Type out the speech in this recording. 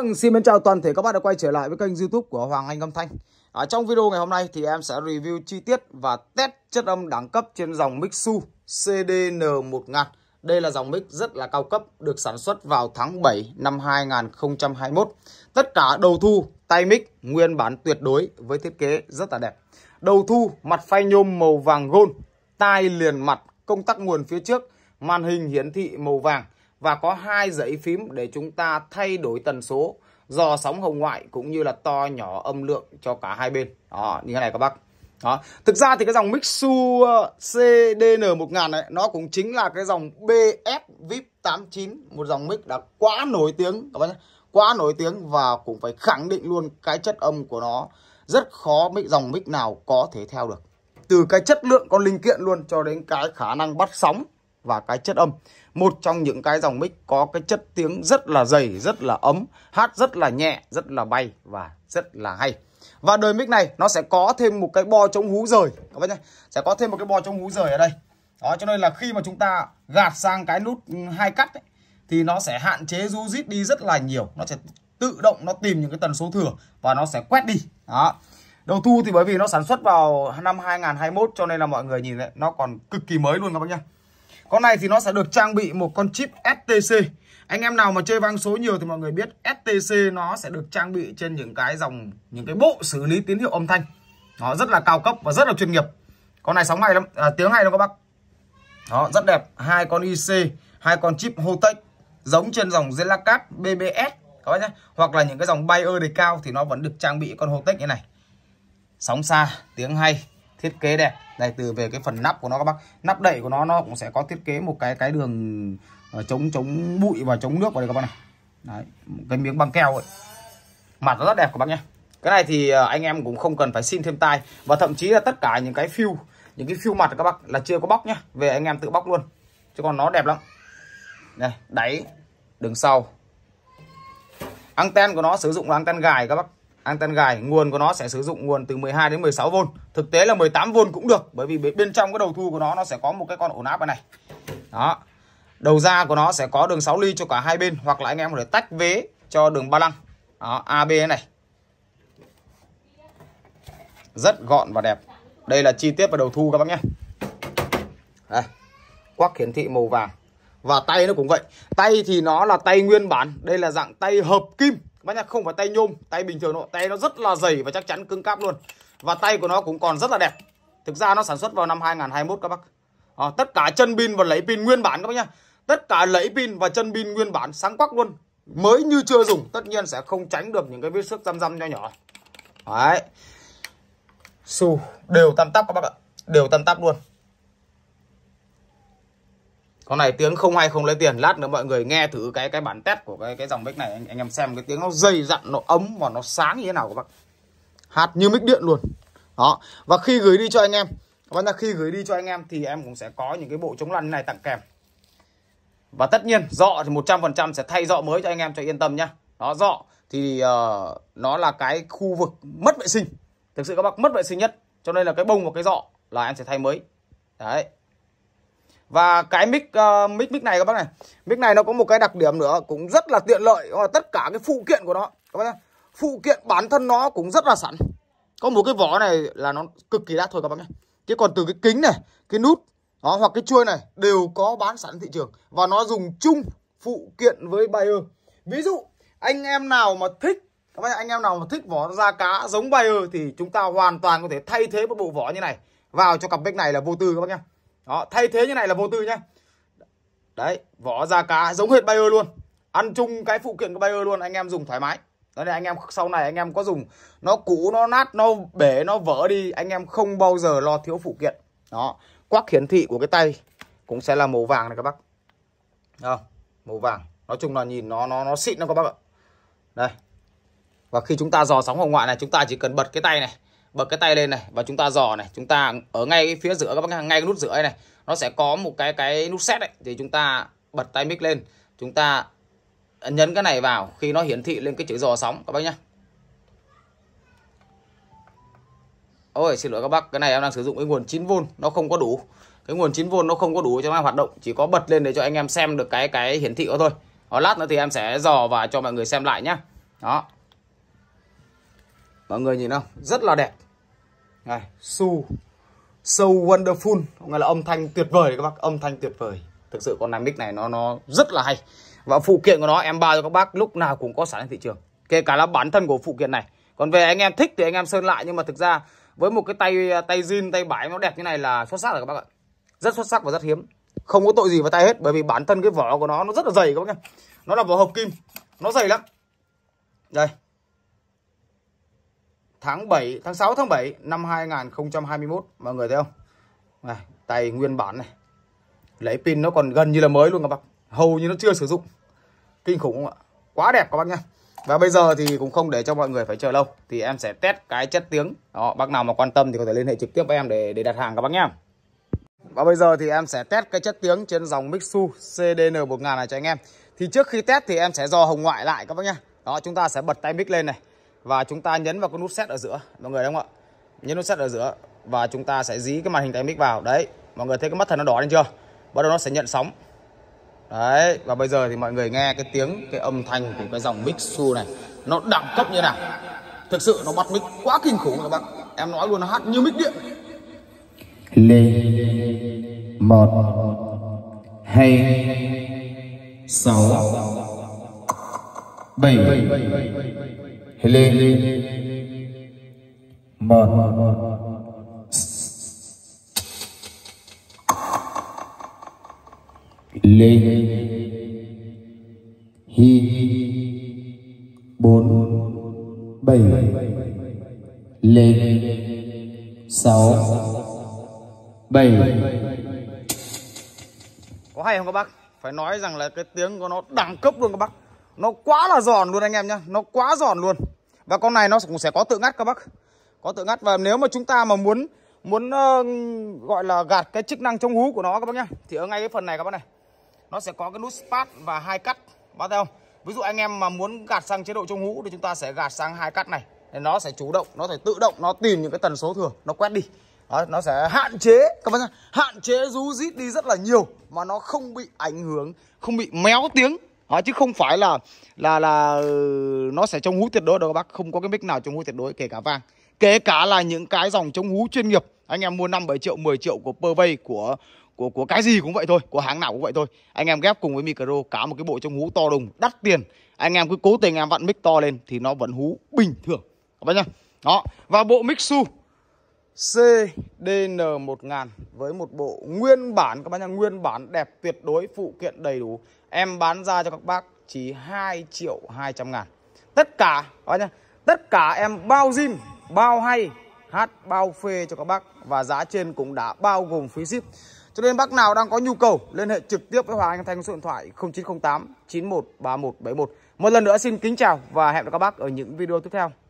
Vâng, xin chào toàn thể các bạn đã quay trở lại với kênh youtube của Hoàng Anh Âm Thanh à, Trong video ngày hôm nay thì em sẽ review chi tiết và test chất âm đẳng cấp trên dòng mixu Su CDN1000 Đây là dòng mix rất là cao cấp được sản xuất vào tháng 7 năm 2021 Tất cả đầu thu, tay mix nguyên bản tuyệt đối với thiết kế rất là đẹp Đầu thu, mặt phay nhôm màu vàng gold, tai liền mặt, công tắc nguồn phía trước, màn hình hiển thị màu vàng và có hai dãy phím để chúng ta thay đổi tần số dò sóng hồng ngoại cũng như là to nhỏ âm lượng cho cả hai bên. Đó, như thế này các bác. Đó. Thực ra thì cái dòng Mixu uh, CDN1000 này nó cũng chính là cái dòng BF VIP 89, một dòng mic đã quá nổi tiếng các bác nhé. Quá nổi tiếng và cũng phải khẳng định luôn cái chất âm của nó rất khó mic dòng mic nào có thể theo được. Từ cái chất lượng con linh kiện luôn cho đến cái khả năng bắt sóng và cái chất âm. Một trong những cái dòng mic có cái chất tiếng rất là dày, rất là ấm, hát rất là nhẹ, rất là bay và rất là hay. Và đời mic này nó sẽ có thêm một cái bo chống hú rời các bác nhá. Sẽ có thêm một cái bo chống hú rời ở đây. Đó cho nên là khi mà chúng ta gạt sang cái nút hai cắt ấy, thì nó sẽ hạn chế du rít đi rất là nhiều, nó sẽ tự động nó tìm những cái tần số thừa và nó sẽ quét đi. Đó. Đầu thu thì bởi vì nó sản xuất vào năm 2021 cho nên là mọi người nhìn đấy, nó còn cực kỳ mới luôn các bác nhá. Con này thì nó sẽ được trang bị một con chip STC. Anh em nào mà chơi vang số nhiều thì mọi người biết STC nó sẽ được trang bị trên những cái dòng những cái bộ xử lý tín hiệu âm thanh. Nó rất là cao cấp và rất là chuyên nghiệp. Con này sóng hay lắm, à, tiếng hay lắm các bác. Đó, rất đẹp, hai con IC, hai con chip Hotech giống trên dòng Zelacat BBS các bác nhé. Hoặc là những cái dòng bay Bayer đề cao thì nó vẫn được trang bị con Hotech như này. Sóng xa, tiếng hay, thiết kế đẹp đây từ về cái phần nắp của nó các bác nắp đậy của nó nó cũng sẽ có thiết kế một cái cái đường ờ, chống chống bụi và chống nước vào đây các bác này Đấy, cái miếng băng keo ấy mặt nó rất đẹp các bác nhé cái này thì ờ, anh em cũng không cần phải xin thêm tai, và thậm chí là tất cả những cái fill những cái fill mặt các bác là chưa có bóc nhá về anh em tự bóc luôn chứ còn nó đẹp lắm đây đáy đường sau anten của nó sử dụng là anten gài các bác anten gài nguồn của nó sẽ sử dụng nguồn từ 12 đến 16V thực tế là 18V cũng được bởi vì bên trong cái đầu thu của nó nó sẽ có một cái con ổn áp này đó đầu ra của nó sẽ có đường 6 ly cho cả hai bên hoặc là anh em có thể tách vế cho đường ba lăng đó, AB này rất gọn và đẹp đây là chi tiết và đầu thu các bác nhé đây quắc hiển thị màu vàng và tay nó cũng vậy tay thì nó là tay nguyên bản đây là dạng tay hợp kim bác nhá không phải tay nhôm tay bình thường đâu tay nó rất là dày và chắc chắn cứng cáp luôn và tay của nó cũng còn rất là đẹp thực ra nó sản xuất vào năm 2021 các bác à, tất cả chân pin và lấy pin nguyên bản các bác nhá tất cả lấy pin và chân pin nguyên bản sáng quắc luôn mới như chưa dùng tất nhiên sẽ không tránh được những cái vết xước răm răm nho nhỏ đấy su đều tam tắp các bác ạ đều tam tắp luôn con này tiếng không hay không lấy tiền lát nữa mọi người nghe thử cái cái bản test của cái cái dòng mic này anh, anh em xem cái tiếng nó dày dặn nó ấm và nó sáng như thế nào các bác hạt như mic điện luôn đó và khi gửi đi cho anh em các vâng là khi gửi đi cho anh em thì em cũng sẽ có những cái bộ chống lăn này tặng kèm và tất nhiên dọ thì 100% sẽ thay dọ mới cho anh em cho yên tâm nhá đó dọ thì uh, nó là cái khu vực mất vệ sinh thực sự các bác mất vệ sinh nhất cho nên là cái bông và cái dọ là em sẽ thay mới đấy và cái mic uh, mic mic này các bác này mic này nó có một cái đặc điểm nữa cũng rất là tiện lợi và tất cả cái phụ kiện của nó các bác nhé phụ kiện bản thân nó cũng rất là sẵn có một cái vỏ này là nó cực kỳ đắt thôi các bác nhé chứ còn từ cái kính này cái nút đó, hoặc cái chuôi này đều có bán sẵn thị trường và nó dùng chung phụ kiện với Bayer ví dụ anh em nào mà thích các bác anh em nào mà thích vỏ da cá giống Bayer thì chúng ta hoàn toàn có thể thay thế một bộ vỏ như này vào cho cặp mic này là vô tư các bác nhé đó thay thế như này là vô tư nhá đấy vỏ da cá giống hệt Bayer luôn ăn chung cái phụ kiện của Bayer luôn anh em dùng thoải mái đó là anh em sau này anh em có dùng nó cũ nó nát nó bể nó vỡ đi anh em không bao giờ lo thiếu phụ kiện đó quắc hiển thị của cái tay cũng sẽ là màu vàng này các bác không màu vàng nói chung là nhìn nó nó nó xịn nó các bác ạ đây và khi chúng ta dò sóng hồng ngoại này chúng ta chỉ cần bật cái tay này bật cái tay lên này và chúng ta dò này chúng ta ở ngay phía giữa các bác ngay cái nút giữa này nó sẽ có một cái cái nút set đấy thì chúng ta bật tay mic lên chúng ta nhấn cái này vào khi nó hiển thị lên cái chữ dò sóng các bác nhá ôi xin lỗi các bác cái này em đang sử dụng cái nguồn 9V nó không có đủ cái nguồn 9V nó không có đủ cho nó hoạt động chỉ có bật lên để cho anh em xem được cái cái hiển thị đó thôi đó, lát nữa thì em sẽ dò và cho mọi người xem lại nhá đó mọi người nhìn không rất là đẹp này su so wonderful nghĩa là âm thanh tuyệt vời các bác âm thanh tuyệt vời thực sự con này mic này nó nó rất là hay và phụ kiện của nó em bao cho các bác lúc nào cũng có sẵn trên thị trường kể cả là bản thân của phụ kiện này còn về anh em thích thì anh em sơn lại nhưng mà thực ra với một cái tay tay zin tay bãi nó đẹp như này là xuất sắc rồi các bác ạ rất xuất sắc và rất hiếm không có tội gì vào tay hết bởi vì bản thân cái vỏ của nó nó rất là dày các bác ạ nó là vỏ hợp kim nó dày lắm đây tháng 7 tháng 6 tháng 7 năm 2021 mọi người thấy không này, tay nguyên bản này lấy pin nó còn gần như là mới luôn các bác hầu như nó chưa sử dụng kinh khủng không ạ quá đẹp các bác nhá và bây giờ thì cũng không để cho mọi người phải chờ lâu thì em sẽ test cái chất tiếng đó bác nào mà quan tâm thì có thể liên hệ trực tiếp với em để để đặt hàng các bác nhá và bây giờ thì em sẽ test cái chất tiếng trên dòng Mixu CDN 1000 này cho anh em thì trước khi test thì em sẽ do hồng ngoại lại các bác nhá đó chúng ta sẽ bật tay mic lên này và chúng ta nhấn vào cái nút set ở giữa mọi người đúng không ạ nhấn nút set ở giữa và chúng ta sẽ dí cái màn hình tại mic vào đấy mọi người thấy cái mắt thần nó đỏ lên chưa bắt đầu nó sẽ nhận sóng đấy và bây giờ thì mọi người nghe cái tiếng cái âm thanh của cái dòng mic su này nó đẳng cấp như nào thực sự nó bắt mic quá kinh khủng các bạn em nói luôn nó hát như mic điện lê một hai sáu bảy lên một lên hi bốn bảy lên sáu bảy có hay không các bác phải nói rằng là cái tiếng của nó đẳng cấp luôn các bác nó quá là giòn luôn anh em nhá Nó quá giòn luôn Và con này nó cũng sẽ có tự ngắt các bác Có tự ngắt và nếu mà chúng ta mà muốn Muốn uh, gọi là gạt cái chức năng chống hú của nó các bác nhá Thì ở ngay cái phần này các bác này Nó sẽ có cái nút start và hai cắt Bác thấy không Ví dụ anh em mà muốn gạt sang chế độ chống hú Thì chúng ta sẽ gạt sang hai cắt này để nó sẽ chủ động, nó sẽ tự động, nó tìm những cái tần số thừa Nó quét đi đó, nó sẽ hạn chế các bác nhá hạn chế rú rít đi rất là nhiều mà nó không bị ảnh hưởng không bị méo tiếng à, chứ không phải là là là ừ, nó sẽ chống hú tuyệt đối đâu các bác không có cái mic nào chống hú tuyệt đối kể cả vàng kể cả là những cái dòng chống hú chuyên nghiệp anh em mua năm bảy triệu 10 triệu của Pervay của của của cái gì cũng vậy thôi của hãng nào cũng vậy thôi anh em ghép cùng với micro cả một cái bộ chống hú to đùng đắt tiền anh em cứ cố tình em vặn mic to lên thì nó vẫn hú bình thường các bác nhá đó và bộ mic su CDN1000 với một bộ nguyên bản các bác nhá, nguyên bản đẹp tuyệt đối, phụ kiện đầy đủ. Em bán ra cho các bác chỉ 2 triệu 200 ngàn. Tất cả các bác nhá, tất cả em bao zin, bao hay, hát bao phê cho các bác và giá trên cũng đã bao gồm phí ship. Cho nên bác nào đang có nhu cầu liên hệ trực tiếp với Hoàng Anh Thanh số điện thoại 0908 913171. Một lần nữa xin kính chào và hẹn gặp các bác ở những video tiếp theo.